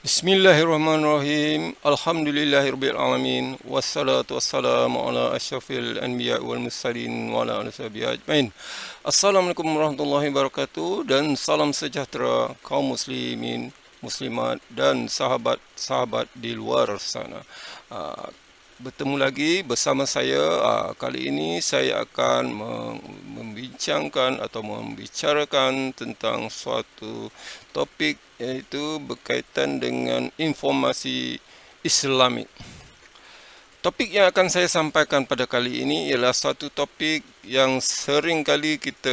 Bismillahirrahmanirrahim. Alhamdulillahirabbil alamin wassalatu wassalamu ala asyrafil anbiya wal mursalin wa ala alihi ajmain. Assalamualaikum warahmatullahi wabarakatuh dan salam sejahtera kaum muslimin, muslimat dan sahabat-sahabat di luar sana. Ah, bertemu lagi bersama saya ah, kali ini saya akan membincangkan atau membicarakan tentang suatu topik iaitu berkaitan dengan informasi islamik topik yang akan saya sampaikan pada kali ini ialah satu topik yang sering kali kita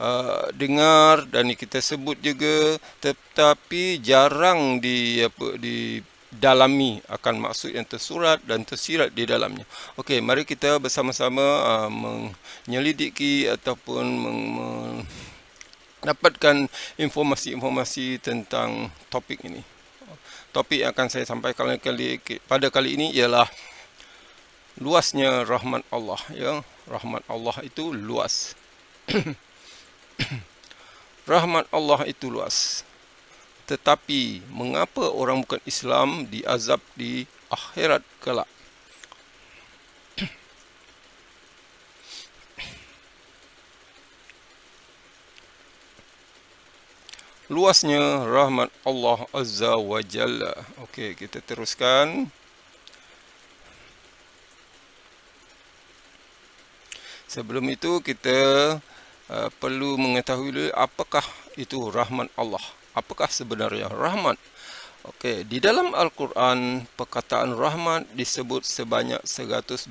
uh, dengar dan kita sebut juga tetapi jarang di apa di dalami akan maksud yang tersurat dan tersirat di dalamnya. Okey, mari kita bersama-sama uh, menyelidiki ataupun mendapatkan informasi-informasi tentang topik ini. Topik yang akan saya sampaikan kali, pada kali ini ialah luasnya rahmat Allah. Ya, rahmat Allah itu luas. rahmat Allah itu luas tetapi mengapa orang bukan Islam diazab di akhirat kelak? Luasnya rahmat Allah Azza wa Jalla. Okey, kita teruskan. Sebelum itu kita uh, perlu mengetahui apakah itu rahmat Allah apakah sebenarnya rahmat? Okey, di dalam Al-Quran perkataan rahmat disebut sebanyak 124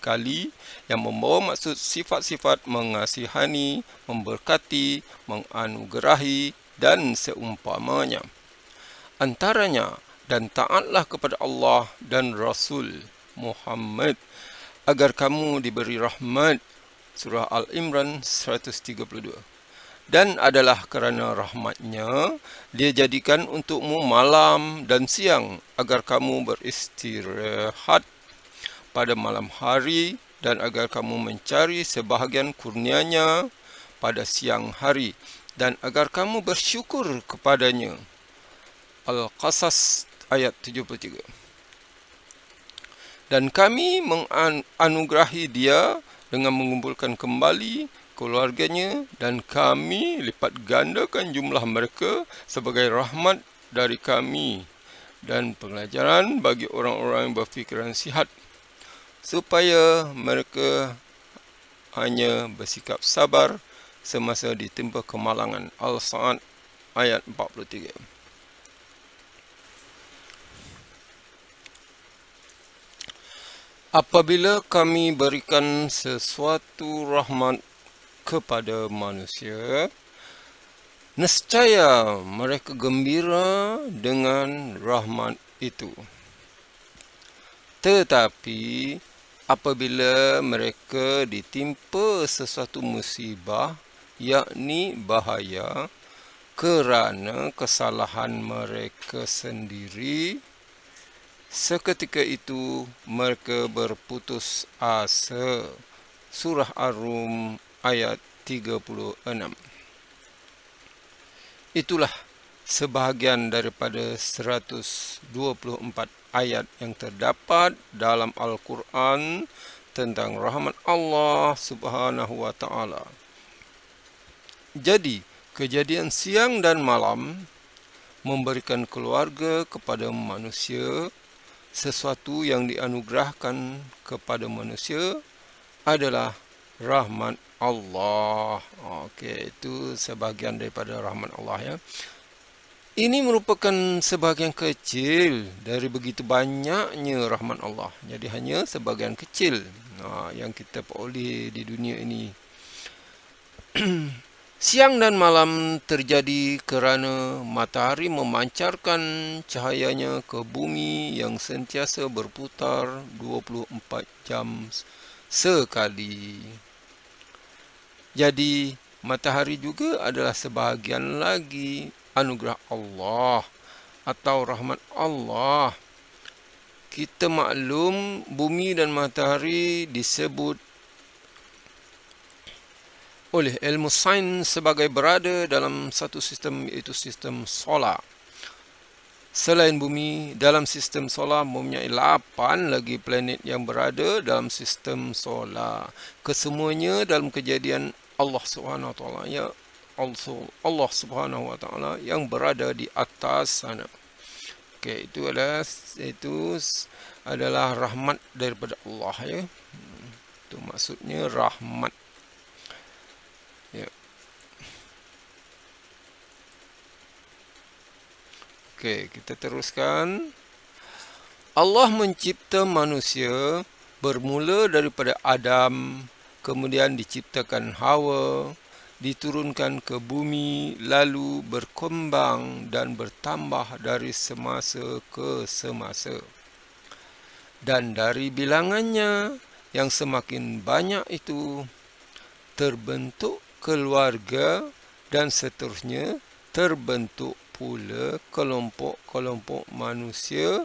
kali yang membawa maksud sifat-sifat mengasihani, memberkati, menganugerahi dan seumpamanya. Antaranya dan taatlah kepada Allah dan Rasul Muhammad agar kamu diberi rahmat. Surah Al-Imran 132 dan adalah kerana rahmatnya dia jadikan untukmu malam dan siang agar kamu beristirahat pada malam hari dan agar kamu mencari sebahagian kurnianya pada siang hari dan agar kamu bersyukur kepadanya Al-Qasas ayat 73 Dan kami menganugerahi dia dengan mengumpulkan kembali keluarganya dan kami lipat gandakan jumlah mereka sebagai rahmat dari kami dan pengajaran bagi orang-orang yang berfikiran sihat supaya mereka hanya bersikap sabar semasa ditimpa kemalangan Al-Sa'ad ayat 43 Apabila kami berikan sesuatu rahmat kepada manusia nescaya mereka gembira dengan rahmat itu tetapi apabila mereka ditimpa sesuatu musibah yakni bahaya kerana kesalahan mereka sendiri seketika itu mereka berputus asa surah ar-rum ayat 36. Itulah sebahagian daripada 124 ayat yang terdapat dalam Al-Quran tentang rahmat Allah Subhanahu wa taala. Jadi, kejadian siang dan malam memberikan keluarga kepada manusia sesuatu yang dianugerahkan kepada manusia adalah rahmat Allah. Okey, itu sebahagian daripada rahmat Allah ya. Ini merupakan sebahagian kecil dari begitu banyaknya rahmat Allah. Jadi hanya sebahagian kecil ha, yang kita peroleh di dunia ini. Siang dan malam terjadi kerana matahari memancarkan cahayanya ke bumi yang sentiasa berputar 24 jam sekali. Jadi matahari juga adalah sebahagian lagi anugerah Allah atau rahmat Allah. Kita maklum bumi dan matahari disebut oleh ilmu sains sebagai berada dalam satu sistem iaitu sistem solar. Selain bumi, dalam sistem solar mempunyai 8 lagi planet yang berada dalam sistem solar. Kesemuanya dalam kejadian Allah Subhanahu Wa taala ya Allah Allah Subhanahu wa taala yang berada di atas sana. Okey, itu adalah itu adalah rahmat daripada Allah ya. Itu maksudnya rahmat. Ya. Okey, kita teruskan. Allah mencipta manusia bermula daripada Adam kemudian diciptakan Hawa, diturunkan ke bumi lalu berkembang dan bertambah dari semasa ke semasa. Dan dari bilangannya yang semakin banyak itu terbentuk keluarga dan seterusnya terbentuk pula kelompok-kelompok manusia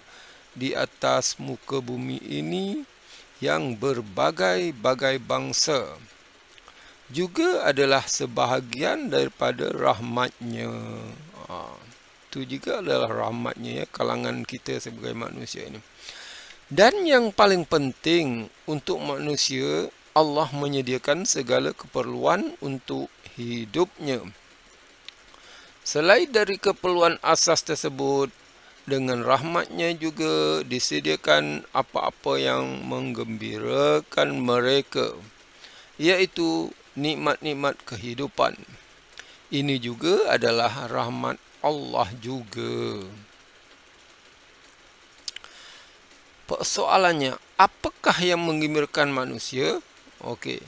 di atas muka bumi ini yang berbagai-bagai bangsa juga adalah sebahagian daripada rahmatnya. Itu ha, juga adalah rahmatnya ya, kalangan kita sebagai manusia ini. Dan yang paling penting untuk manusia, Allah menyediakan segala keperluan untuk hidupnya. Selain dari keperluan asas tersebut, dengan rahmatnya juga disediakan apa-apa yang menggembirakan mereka iaitu nikmat-nikmat kehidupan ini juga adalah rahmat Allah juga Soalannya, apakah yang menggembirakan manusia okey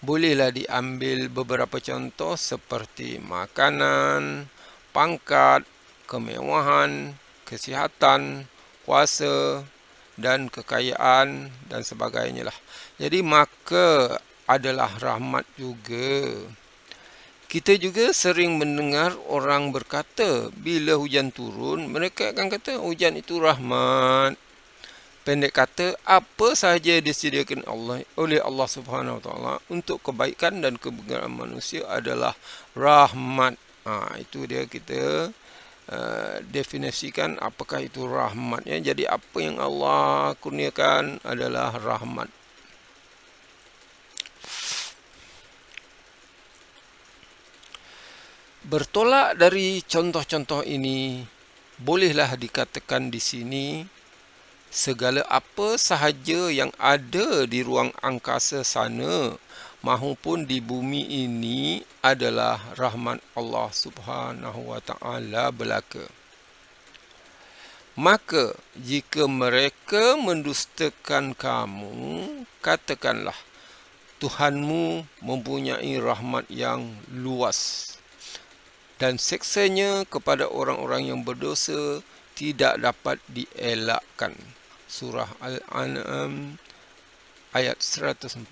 bolehlah diambil beberapa contoh seperti makanan pangkat kemewahan kesihatan, kuasa dan kekayaan dan sebagainya lah. Jadi maka adalah rahmat juga. Kita juga sering mendengar orang berkata bila hujan turun mereka akan kata hujan itu rahmat. Pendek kata apa sahaja disediakan Allah oleh Allah Subhanahu Wa Taala untuk kebaikan dan kebenaran manusia adalah rahmat. Ha, itu dia kita. Eh, definisikan apakah itu rahmat ya. Jadi apa yang Allah kurniakan adalah rahmat. Bertolak dari contoh-contoh ini, bolehlah dikatakan di sini segala apa sahaja yang ada di ruang angkasa sana mahupun di bumi ini adalah rahmat Allah Subhanahu wa taala belaka. Maka jika mereka mendustakan kamu, katakanlah Tuhanmu mempunyai rahmat yang luas dan seksanya kepada orang-orang yang berdosa tidak dapat dielakkan. Surah Al-An'am ayat 147.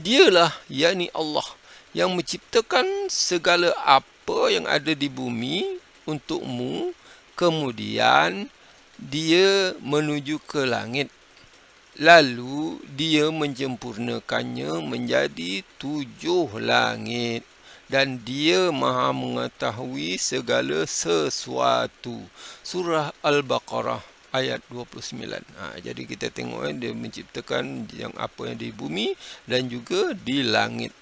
Dialah yakni Allah yang menciptakan segala apa yang ada di bumi untukmu kemudian dia menuju ke langit lalu dia menjempurnakannya menjadi tujuh langit dan dia maha mengetahui segala sesuatu surah al-baqarah ayat 29. Ha, jadi kita tengok eh, dia menciptakan yang apa yang di bumi dan juga di langit.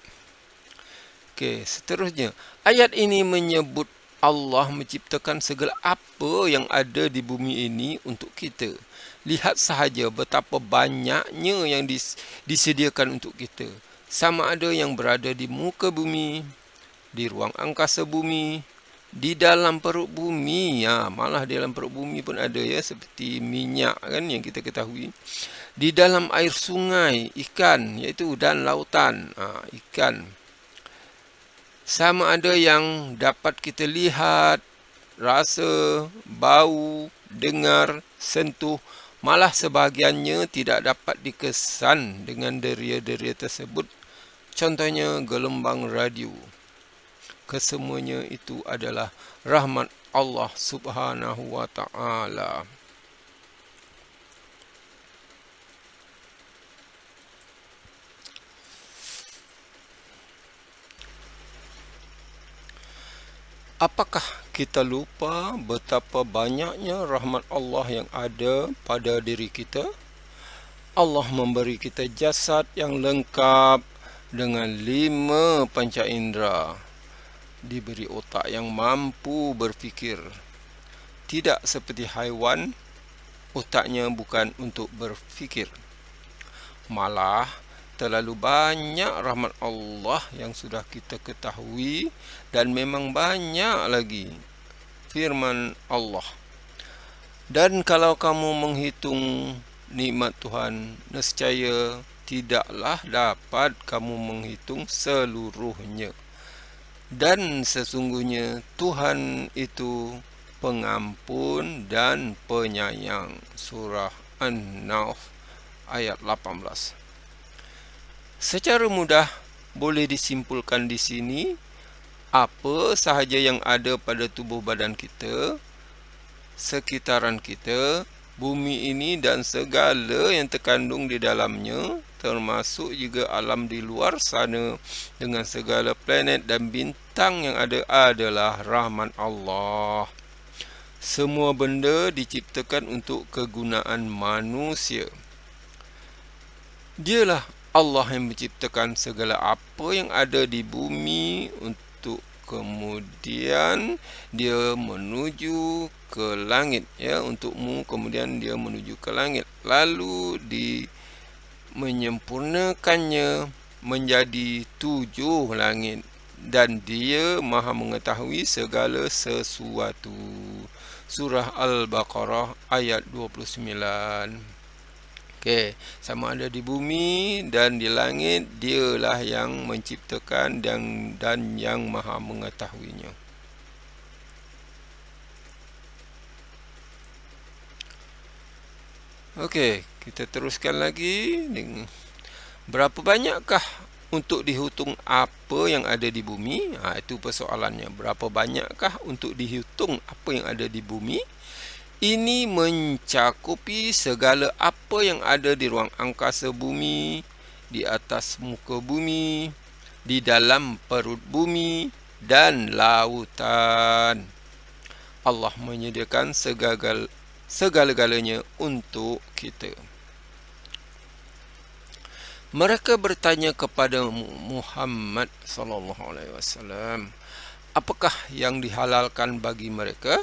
Okey, seterusnya ayat ini menyebut Allah menciptakan segala apa yang ada di bumi ini untuk kita. Lihat sahaja betapa banyaknya yang dis, disediakan untuk kita. Sama ada yang berada di muka bumi, di ruang angkasa bumi, di dalam perut bumi ya malah di dalam perut bumi pun ada ya seperti minyak kan yang kita ketahui di dalam air sungai ikan iaitu dan lautan ha, ikan sama ada yang dapat kita lihat rasa bau dengar sentuh malah sebahagiannya tidak dapat dikesan dengan deria-deria tersebut contohnya gelombang radio kesemuanya itu adalah rahmat Allah Subhanahu wa taala. Apakah kita lupa betapa banyaknya rahmat Allah yang ada pada diri kita? Allah memberi kita jasad yang lengkap dengan lima panca indera diberi otak yang mampu berfikir. Tidak seperti haiwan, otaknya bukan untuk berfikir. Malah, terlalu banyak rahmat Allah yang sudah kita ketahui dan memang banyak lagi firman Allah. Dan kalau kamu menghitung nikmat Tuhan, nescaya tidaklah dapat kamu menghitung seluruhnya dan sesungguhnya Tuhan itu pengampun dan penyayang surah An-Nahl ayat 18 Secara mudah boleh disimpulkan di sini apa sahaja yang ada pada tubuh badan kita sekitaran kita bumi ini dan segala yang terkandung di dalamnya termasuk juga alam di luar sana dengan segala planet dan bintang yang ada adalah rahmat Allah. Semua benda diciptakan untuk kegunaan manusia. Dialah Allah yang menciptakan segala apa yang ada di bumi untuk kemudian dia menuju ke langit ya untukmu kemudian dia menuju ke langit lalu di menyempurnakannya menjadi tujuh langit dan dia maha mengetahui segala sesuatu. Surah Al-Baqarah ayat 29. Okay, sama ada di bumi dan di langit, dialah yang menciptakan dan dan yang maha mengetahuinya. Okey, kita teruskan lagi. Berapa banyakkah untuk dihitung apa yang ada di bumi? Ha, itu persoalannya. Berapa banyakkah untuk dihitung apa yang ada di bumi? Ini mencakupi segala apa yang ada di ruang angkasa bumi, di atas muka bumi, di dalam perut bumi dan lautan. Allah menyediakan segala segala-galanya untuk kita. Mereka bertanya kepada Muhammad sallallahu alaihi wasallam, apakah yang dihalalkan bagi mereka?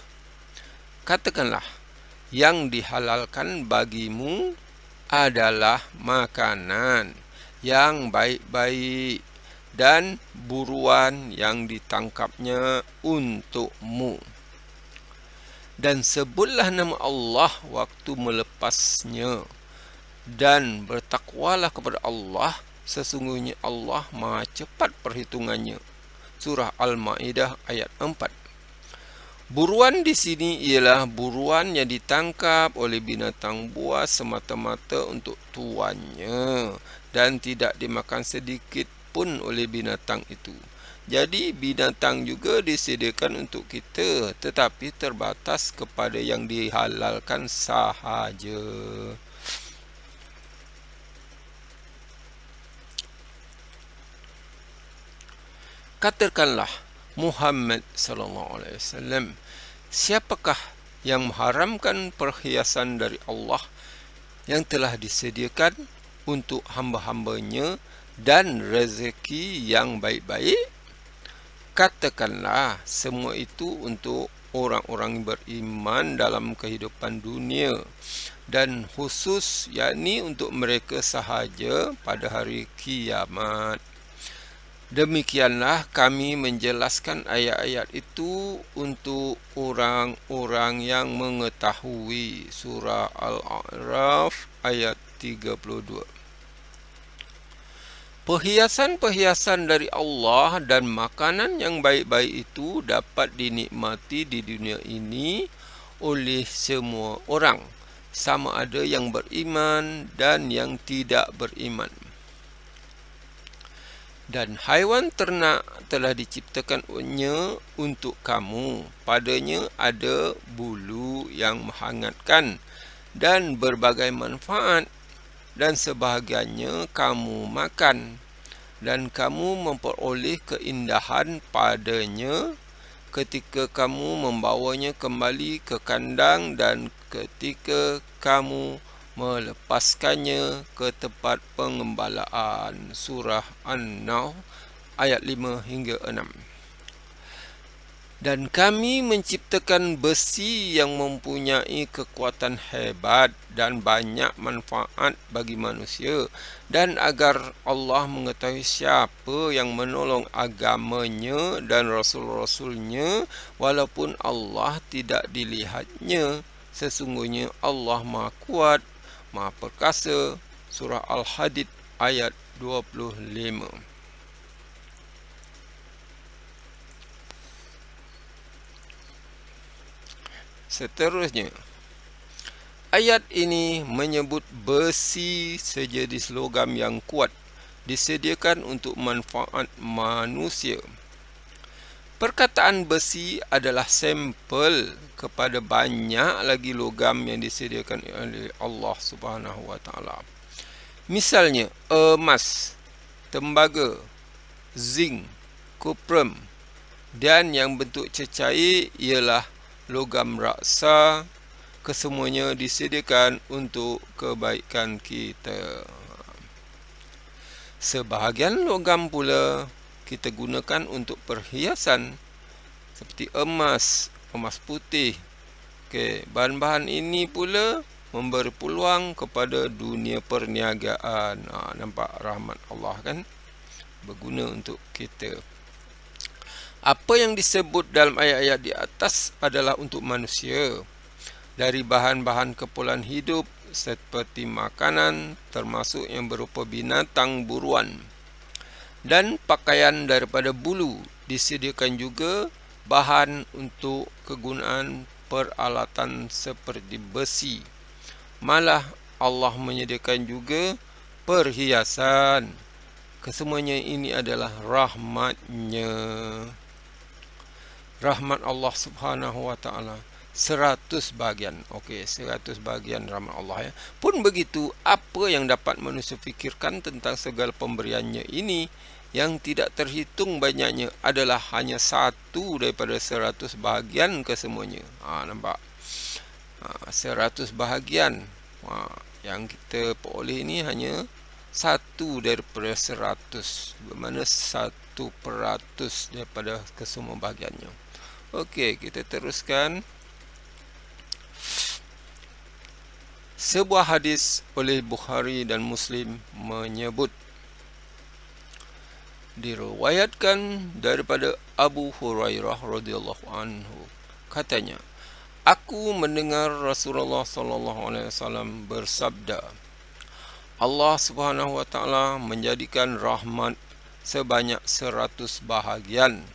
Katakanlah, yang dihalalkan bagimu adalah makanan yang baik-baik dan buruan yang ditangkapnya untukmu dan sebutlah nama Allah waktu melepasnya dan bertakwalah kepada Allah sesungguhnya Allah maha cepat perhitungannya surah al-maidah ayat 4 buruan di sini ialah buruan yang ditangkap oleh binatang buas semata-mata untuk tuannya dan tidak dimakan sedikit pun oleh binatang itu jadi binatang juga disediakan untuk kita tetapi terbatas kepada yang dihalalkan sahaja. Katakanlah Muhammad sallallahu alaihi wasallam siapakah yang mengharamkan perhiasan dari Allah yang telah disediakan untuk hamba-hambanya dan rezeki yang baik-baik katakanlah semua itu untuk orang-orang beriman dalam kehidupan dunia dan khusus yakni untuk mereka sahaja pada hari kiamat. Demikianlah kami menjelaskan ayat-ayat itu untuk orang-orang yang mengetahui surah Al-A'raf ayat 32. Perhiasan-perhiasan dari Allah dan makanan yang baik-baik itu dapat dinikmati di dunia ini oleh semua orang sama ada yang beriman dan yang tidak beriman. Dan haiwan ternak telah diciptakannya untuk kamu. Padanya ada bulu yang menghangatkan dan berbagai manfaat dan sebahagiannya kamu makan dan kamu memperoleh keindahan padanya ketika kamu membawanya kembali ke kandang dan ketika kamu melepaskannya ke tempat pengembalaan surah an-nahl ayat 5 hingga 6 dan kami menciptakan besi yang mempunyai kekuatan hebat dan banyak manfaat bagi manusia dan agar Allah mengetahui siapa yang menolong agamanya dan rasul-rasulnya walaupun Allah tidak dilihatnya sesungguhnya Allah Maha Kuat Maha Perkasa surah Al-Hadid ayat 25 Seterusnya Ayat ini menyebut besi sejenis logam yang kuat disediakan untuk manfaat manusia. Perkataan besi adalah sampel kepada banyak lagi logam yang disediakan oleh Allah Subhanahu wa taala. Misalnya emas, tembaga, zinc, kuprum dan yang bentuk cecair ialah logam raksa kesemuanya disediakan untuk kebaikan kita sebahagian logam pula kita gunakan untuk perhiasan seperti emas emas putih Okay, bahan-bahan ini pula memberi peluang kepada dunia perniagaan ha, nampak rahmat Allah kan berguna untuk kita apa yang disebut dalam ayat-ayat di atas adalah untuk manusia. Dari bahan-bahan kepulan hidup seperti makanan termasuk yang berupa binatang buruan. Dan pakaian daripada bulu disediakan juga bahan untuk kegunaan peralatan seperti besi. Malah Allah menyediakan juga perhiasan. Kesemuanya ini adalah rahmatnya rahmat Allah Subhanahu wa taala 100 bahagian okey 100 bahagian rahmat Allah ya pun begitu apa yang dapat manusia fikirkan tentang segala pemberiannya ini yang tidak terhitung banyaknya adalah hanya satu daripada seratus bagian kesemuanya ha nampak ha, 100 bahagian ha, yang kita peroleh ini hanya satu daripada seratus bermakna satu peratus daripada kesemua bahagiannya Okey, kita teruskan Sebuah hadis oleh Bukhari dan Muslim menyebut diriwayatkan daripada Abu Hurairah radhiyallahu anhu katanya Aku mendengar Rasulullah sallallahu alaihi wasallam bersabda Allah Subhanahu wa taala menjadikan rahmat sebanyak seratus bahagian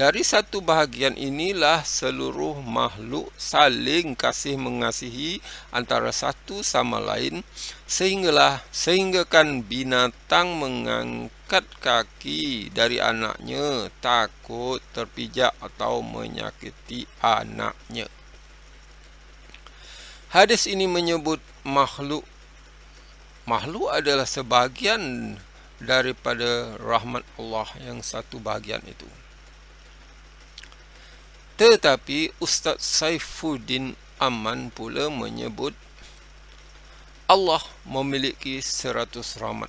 dari satu bahagian inilah seluruh makhluk saling kasih mengasihi antara satu sama lain sehinggalah sehinggakan binatang mengangkat kaki dari anaknya takut terpijak atau menyakiti anaknya. Hadis ini menyebut makhluk makhluk adalah sebahagian daripada rahmat Allah yang satu bahagian itu. Tetapi Ustaz Saifuddin Aman pula menyebut Allah memiliki seratus rahmat.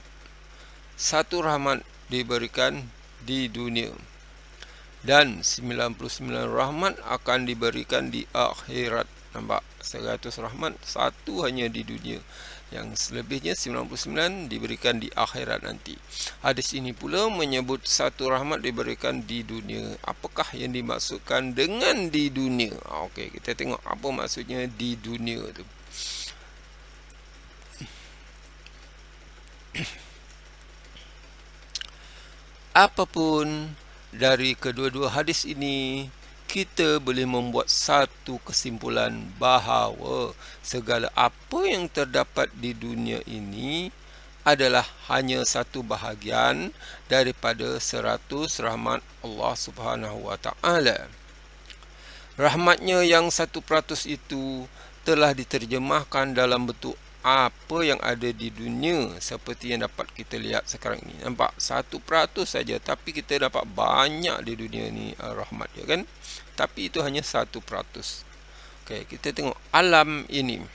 Satu rahmat diberikan di dunia dan 99 rahmat akan diberikan di akhirat. Nampak seratus rahmat satu hanya di dunia yang selebihnya 99 diberikan di akhirat nanti. Hadis ini pula menyebut satu rahmat diberikan di dunia. Apakah yang dimaksudkan dengan di dunia? Ah, okey, kita tengok apa maksudnya di dunia tu. Apapun dari kedua-dua hadis ini kita boleh membuat satu kesimpulan bahawa segala apa yang terdapat di dunia ini adalah hanya satu bahagian daripada seratus rahmat Allah Subhanahu Wa Taala. Rahmatnya yang satu peratus itu telah diterjemahkan dalam bentuk apa yang ada di dunia seperti yang dapat kita lihat sekarang ini nampak 1% saja tapi kita dapat banyak di dunia ni uh, rahmat ya kan tapi itu hanya 1% okey kita tengok alam ini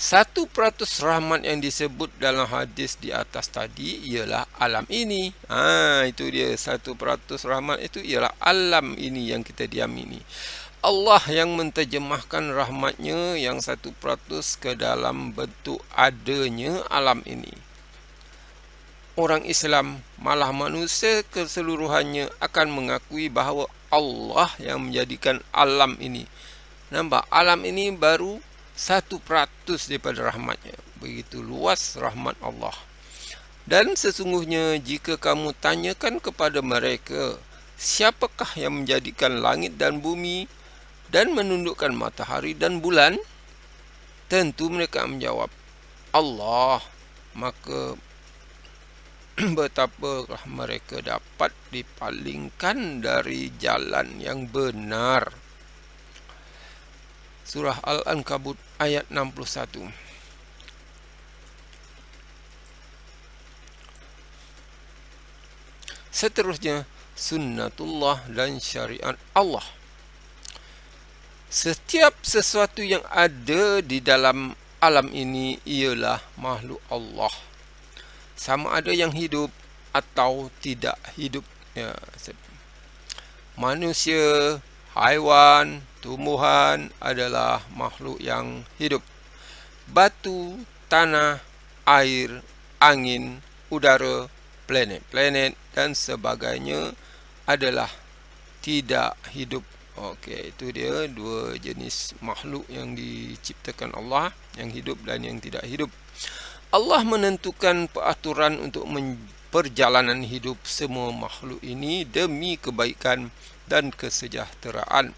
1% rahmat yang disebut dalam hadis di atas tadi ialah alam ini ha itu dia 1% rahmat itu ialah alam ini yang kita diam ini Allah yang menterjemahkan rahmatnya yang satu peratus ke dalam bentuk adanya alam ini. Orang Islam, malah manusia keseluruhannya akan mengakui bahawa Allah yang menjadikan alam ini. Nampak, alam ini baru satu peratus daripada rahmatnya. Begitu luas rahmat Allah. Dan sesungguhnya jika kamu tanyakan kepada mereka, siapakah yang menjadikan langit dan bumi dan menundukkan matahari dan bulan? Tentu mereka menjawab, Allah. Maka betapakah mereka dapat dipalingkan dari jalan yang benar? Surah Al-Ankabut ayat 61 Seterusnya sunnatullah dan syariat Allah. Setiap sesuatu yang ada di dalam alam ini ialah makhluk Allah. Sama ada yang hidup atau tidak hidup. Ya. Manusia, haiwan, tumbuhan adalah makhluk yang hidup. Batu, tanah, air, angin, udara, planet-planet dan sebagainya adalah tidak hidup Okey, itu dia dua jenis makhluk yang diciptakan Allah, yang hidup dan yang tidak hidup. Allah menentukan peraturan untuk perjalanan hidup semua makhluk ini demi kebaikan dan kesejahteraan.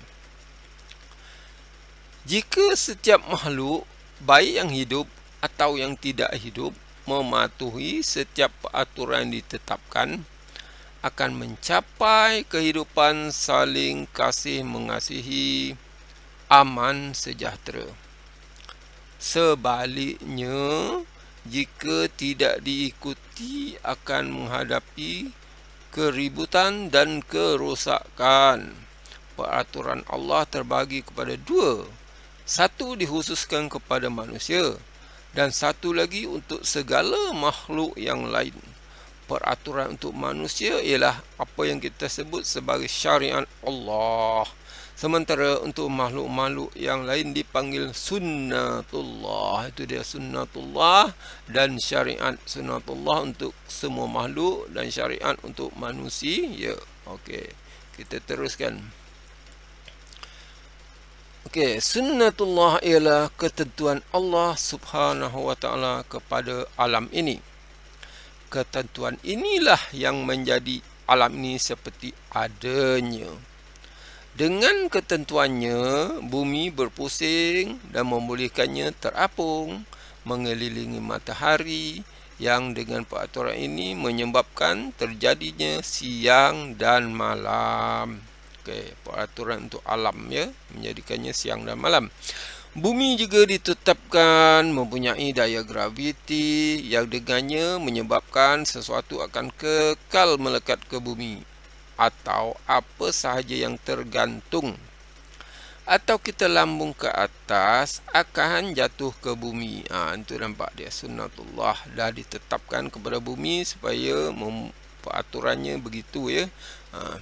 Jika setiap makhluk, baik yang hidup atau yang tidak hidup, mematuhi setiap peraturan ditetapkan, akan mencapai kehidupan saling kasih mengasihi aman sejahtera. Sebaliknya, jika tidak diikuti akan menghadapi keributan dan kerosakan. Peraturan Allah terbagi kepada dua. Satu dikhususkan kepada manusia dan satu lagi untuk segala makhluk yang lain peraturan untuk manusia ialah apa yang kita sebut sebagai syariat Allah. Sementara untuk makhluk-makhluk yang lain dipanggil sunnatullah. Itu dia sunnatullah dan syariat sunnatullah untuk semua makhluk dan syariat untuk manusia. Ya, okey. Kita teruskan. Okey, sunnatullah ialah ketentuan Allah Subhanahu wa taala kepada alam ini ketentuan inilah yang menjadi alam ini seperti adanya. Dengan ketentuannya, bumi berpusing dan membolehkannya terapung mengelilingi matahari yang dengan peraturan ini menyebabkan terjadinya siang dan malam. Okay, peraturan untuk alam ya menjadikannya siang dan malam. Bumi juga ditetapkan mempunyai daya graviti yang dengannya menyebabkan sesuatu akan kekal melekat ke bumi atau apa sahaja yang tergantung atau kita lambung ke atas akan jatuh ke bumi. Ha, itu nampak dia sunnatullah dah ditetapkan kepada bumi supaya peraturannya begitu ya. Ha.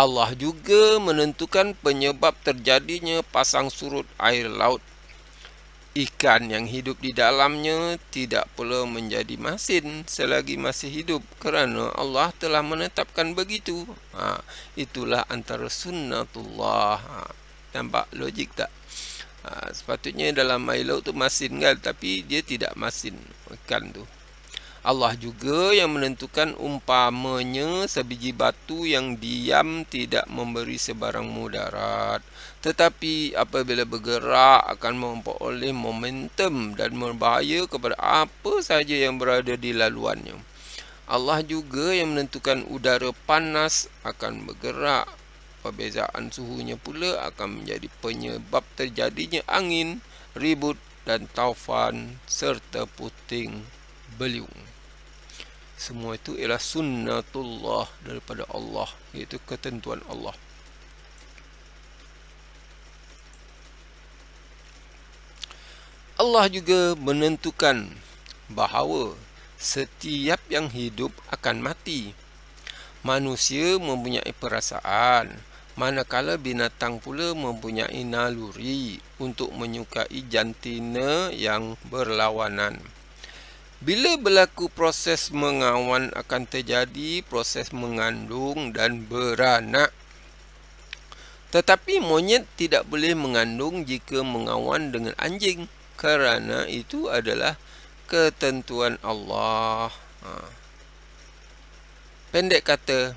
Allah juga menentukan penyebab terjadinya pasang surut air laut. Ikan yang hidup di dalamnya tidak perlu menjadi masin selagi masih hidup kerana Allah telah menetapkan begitu. Ha, itulah antara sunnatullah. Ha, nampak logik tak? Ha, sepatutnya dalam air laut tu masin kan tapi dia tidak masin ikan tu. Allah juga yang menentukan umpamanya sebiji batu yang diam tidak memberi sebarang mudarat tetapi apabila bergerak akan memperoleh momentum dan berbahaya kepada apa sahaja yang berada di laluannya Allah juga yang menentukan udara panas akan bergerak perbezaan suhunya pula akan menjadi penyebab terjadinya angin ribut dan taufan serta puting beliung semua itu ialah sunnatullah daripada Allah iaitu ketentuan Allah Allah juga menentukan bahawa setiap yang hidup akan mati manusia mempunyai perasaan manakala binatang pula mempunyai naluri untuk menyukai jantina yang berlawanan bila berlaku proses mengawan akan terjadi proses mengandung dan beranak. Tetapi monyet tidak boleh mengandung jika mengawan dengan anjing kerana itu adalah ketentuan Allah. Ha. Pendek kata,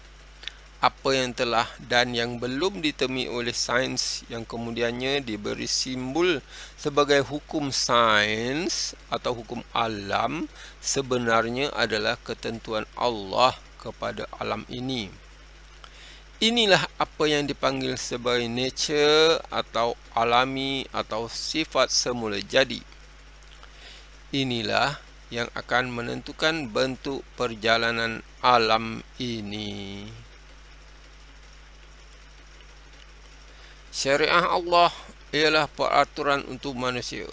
apa yang telah dan yang belum ditemui oleh sains yang kemudiannya diberi simbol sebagai hukum sains atau hukum alam sebenarnya adalah ketentuan Allah kepada alam ini. Inilah apa yang dipanggil sebagai nature atau alami atau sifat semula jadi. Inilah yang akan menentukan bentuk perjalanan alam ini. Syariah Allah ialah peraturan untuk manusia.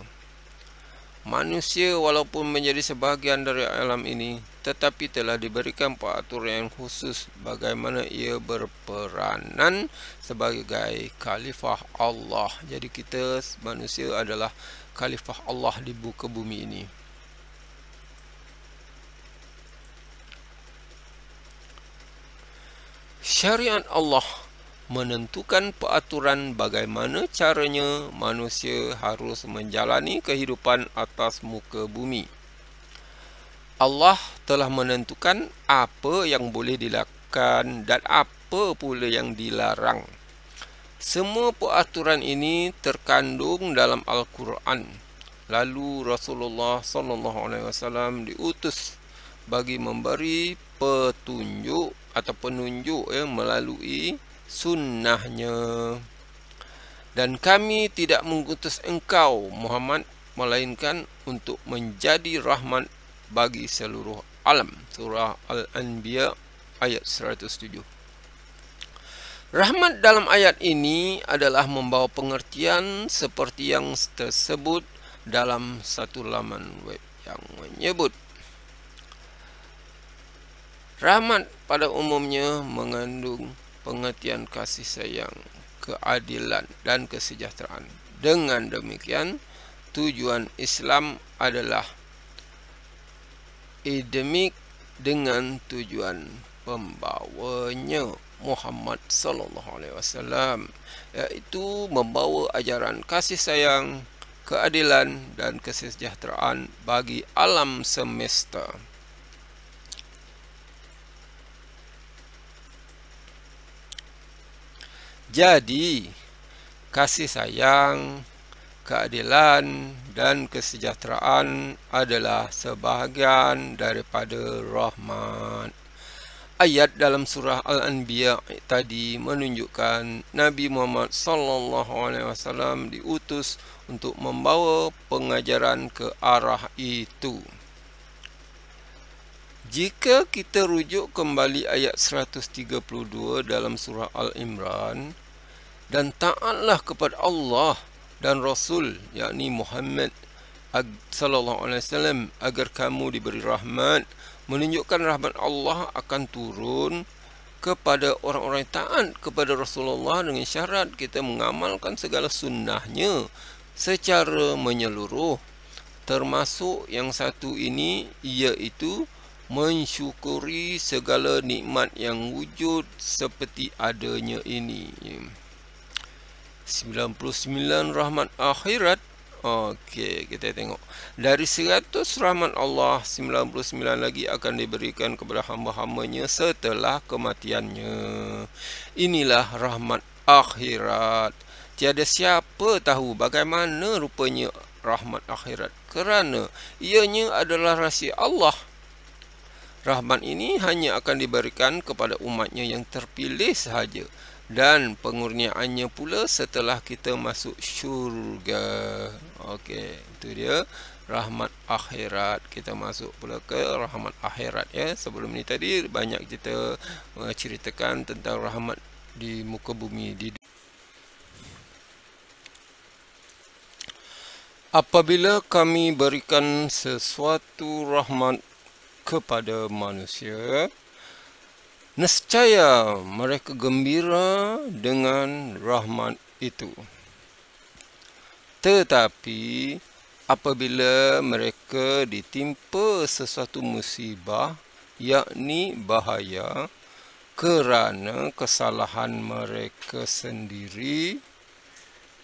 Manusia walaupun menjadi sebahagian dari alam ini, tetapi telah diberikan peraturan khusus bagaimana ia berperanan sebagai khalifah Allah. Jadi kita manusia adalah khalifah Allah di buka bumi ini. Syariat Allah menentukan peraturan bagaimana caranya manusia harus menjalani kehidupan atas muka bumi. Allah telah menentukan apa yang boleh dilakukan dan apa pula yang dilarang. Semua peraturan ini terkandung dalam Al-Quran. Lalu Rasulullah sallallahu alaihi wasallam diutus bagi memberi petunjuk atau penunjuk ya melalui sunnahnya dan kami tidak mengutus engkau Muhammad melainkan untuk menjadi rahmat bagi seluruh alam surah al-anbiya ayat 107 rahmat dalam ayat ini adalah membawa pengertian seperti yang tersebut dalam satu laman web yang menyebut rahmat pada umumnya mengandung pengertian kasih sayang, keadilan dan kesejahteraan. Dengan demikian, tujuan Islam adalah idemik dengan tujuan pembawanya Muhammad sallallahu alaihi wasallam yaitu membawa ajaran kasih sayang, keadilan dan kesejahteraan bagi alam semesta. Jadi, kasih sayang, keadilan dan kesejahteraan adalah sebahagian daripada rahmat. Ayat dalam surah Al-Anbiya tadi menunjukkan Nabi Muhammad sallallahu alaihi wasallam diutus untuk membawa pengajaran ke arah itu. Jika kita rujuk kembali ayat 132 dalam surah Al-Imran, dan taatlah kepada Allah dan Rasul yakni Muhammad sallallahu alaihi wasallam agar kamu diberi rahmat menunjukkan rahmat Allah akan turun kepada orang-orang yang taat kepada Rasulullah dengan syarat kita mengamalkan segala sunnahnya secara menyeluruh termasuk yang satu ini iaitu mensyukuri segala nikmat yang wujud seperti adanya ini. 99 rahmat akhirat Okey, kita tengok Dari 100 rahmat Allah 99 lagi akan diberikan kepada hamba-hambanya Setelah kematiannya Inilah rahmat akhirat Tiada siapa tahu bagaimana rupanya rahmat akhirat Kerana ianya adalah rahsia Allah Rahmat ini hanya akan diberikan kepada umatnya yang terpilih sahaja dan pengurniaannya pula setelah kita masuk syurga. Okey, itu dia rahmat akhirat. Kita masuk pula ke rahmat akhirat ya. Sebelum ni tadi banyak kita menceritakan eh, tentang rahmat di muka bumi di Apabila kami berikan sesuatu rahmat kepada manusia, Nescaya mereka gembira dengan rahmat itu. Tetapi apabila mereka ditimpa sesuatu musibah, yakni bahaya, kerana kesalahan mereka sendiri,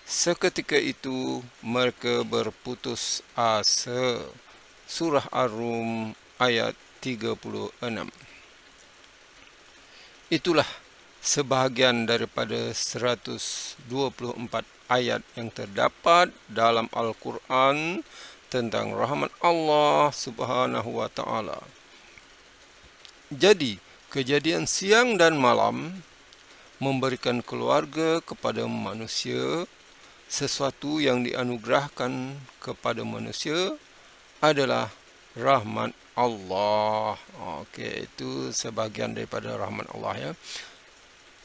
seketika itu mereka berputus asa. Surah Ar-Rum ayat 36. Itulah sebahagian daripada 124 ayat yang terdapat dalam Al-Quran tentang rahmat Allah Subhanahu wa taala. Jadi, kejadian siang dan malam memberikan keluarga kepada manusia sesuatu yang dianugerahkan kepada manusia adalah rahmat Allah. Okey, itu sebahagian daripada rahmat Allah ya.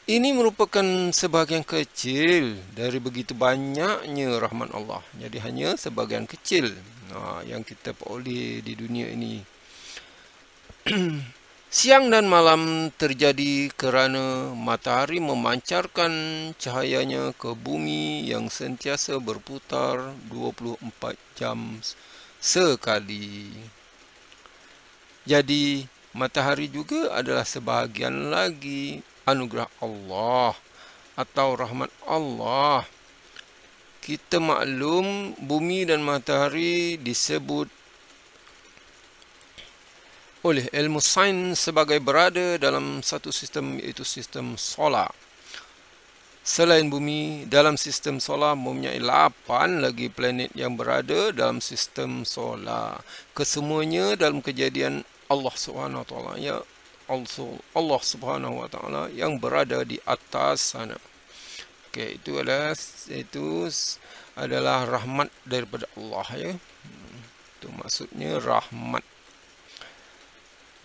Ini merupakan sebahagian kecil dari begitu banyaknya rahmat Allah. Jadi hanya sebahagian kecil ha, yang kita peroleh di dunia ini. Siang dan malam terjadi kerana matahari memancarkan cahayanya ke bumi yang sentiasa berputar 24 jam sekali. Jadi matahari juga adalah sebahagian lagi anugerah Allah atau rahmat Allah. Kita maklum bumi dan matahari disebut oleh ilmu sains sebagai berada dalam satu sistem iaitu sistem solar. Selain bumi, dalam sistem solar mempunyai 8 lagi planet yang berada dalam sistem solar. Kesemuanya dalam kejadian Allah Subhanahu taala ya Allah Subhanahu wa yang berada di atas sana. Okay, itu adalah itu adalah rahmat daripada Allah ya. Itu maksudnya rahmat.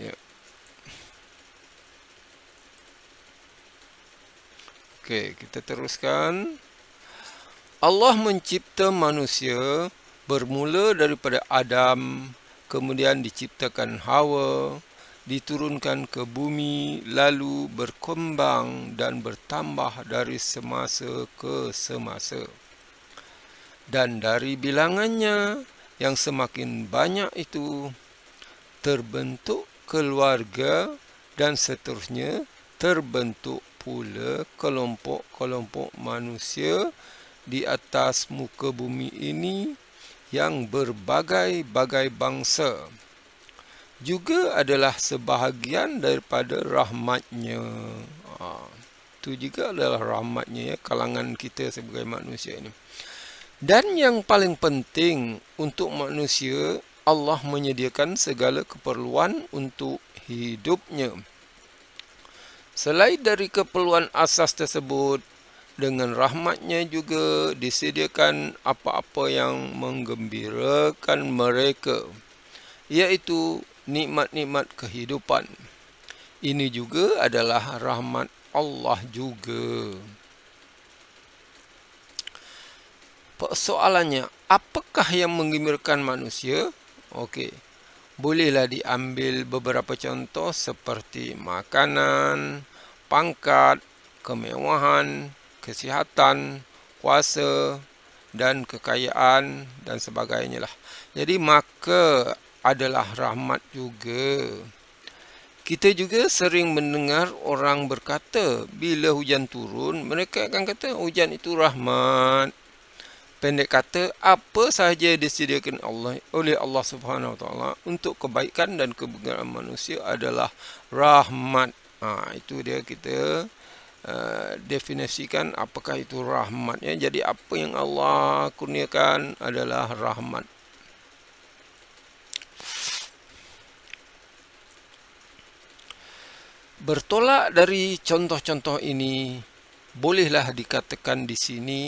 Ya. Yeah. Okey, kita teruskan. Allah mencipta manusia bermula daripada Adam, kemudian diciptakan Hawa, diturunkan ke bumi, lalu berkembang dan bertambah dari semasa ke semasa. Dan dari bilangannya yang semakin banyak itu, terbentuk keluarga dan seterusnya terbentuk pula kelompok-kelompok manusia di atas muka bumi ini yang berbagai-bagai bangsa juga adalah sebahagian daripada rahmatnya. Ha, itu juga adalah rahmatnya ya, kalangan kita sebagai manusia ini. Dan yang paling penting untuk manusia, Allah menyediakan segala keperluan untuk Hidupnya. Selain dari keperluan asas tersebut, dengan rahmatnya juga disediakan apa-apa yang menggembirakan mereka, iaitu nikmat-nikmat kehidupan. Ini juga adalah rahmat Allah juga. Soalannya, apakah yang menggembirakan manusia? Okey bolehlah diambil beberapa contoh seperti makanan, pangkat, kemewahan, kesihatan, kuasa dan kekayaan dan sebagainya lah. Jadi maka adalah rahmat juga. Kita juga sering mendengar orang berkata bila hujan turun mereka akan kata hujan itu rahmat pendek kata apa sahaja disediakan Allah oleh Allah Subhanahu Wa Taala untuk kebaikan dan kebenaran manusia adalah rahmat. Ha, itu dia kita uh, definisikan apakah itu rahmatnya Jadi apa yang Allah kurniakan adalah rahmat. Bertolak dari contoh-contoh ini bolehlah dikatakan di sini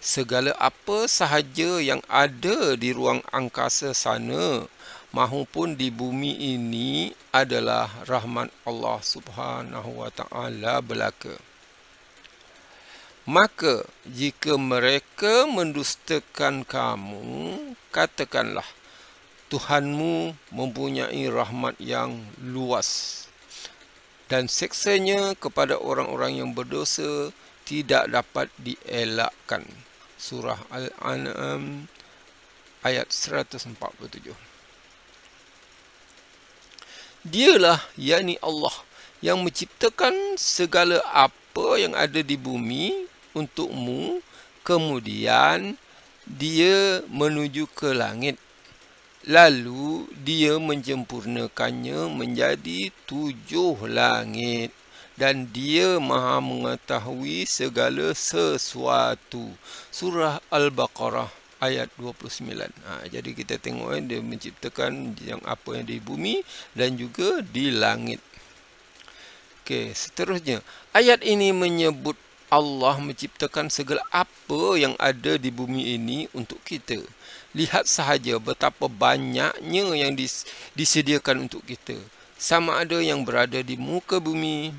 segala apa sahaja yang ada di ruang angkasa sana mahupun di bumi ini adalah rahmat Allah Subhanahu wa taala belaka. Maka jika mereka mendustakan kamu, katakanlah Tuhanmu mempunyai rahmat yang luas dan seksanya kepada orang-orang yang berdosa tidak dapat dielakkan surah Al-An'am ayat 147. Dialah yakni Allah yang menciptakan segala apa yang ada di bumi untukmu kemudian dia menuju ke langit lalu dia menjempurnakannya menjadi tujuh langit dan dia maha mengetahui segala sesuatu. Surah Al-Baqarah ayat 29. Ha, jadi kita tengok eh, dia menciptakan yang apa yang di bumi dan juga di langit. Okey, seterusnya. Ayat ini menyebut Allah menciptakan segala apa yang ada di bumi ini untuk kita. Lihat sahaja betapa banyaknya yang disediakan untuk kita. Sama ada yang berada di muka bumi,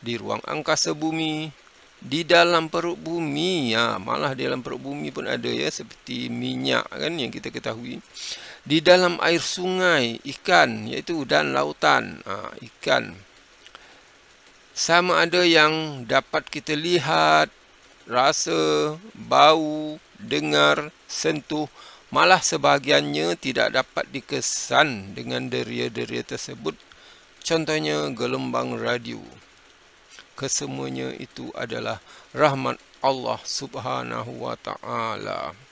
di ruang angkasa bumi, di dalam perut bumi, ya, malah di dalam perut bumi pun ada ya seperti minyak kan yang kita ketahui. Di dalam air sungai, ikan iaitu dan lautan, ha, ikan. Sama ada yang dapat kita lihat, rasa, bau, dengar, sentuh, malah sebahagiannya tidak dapat dikesan dengan deria-deria tersebut. Contohnya gelombang radio kesemuanya itu adalah rahmat Allah Subhanahu wa taala.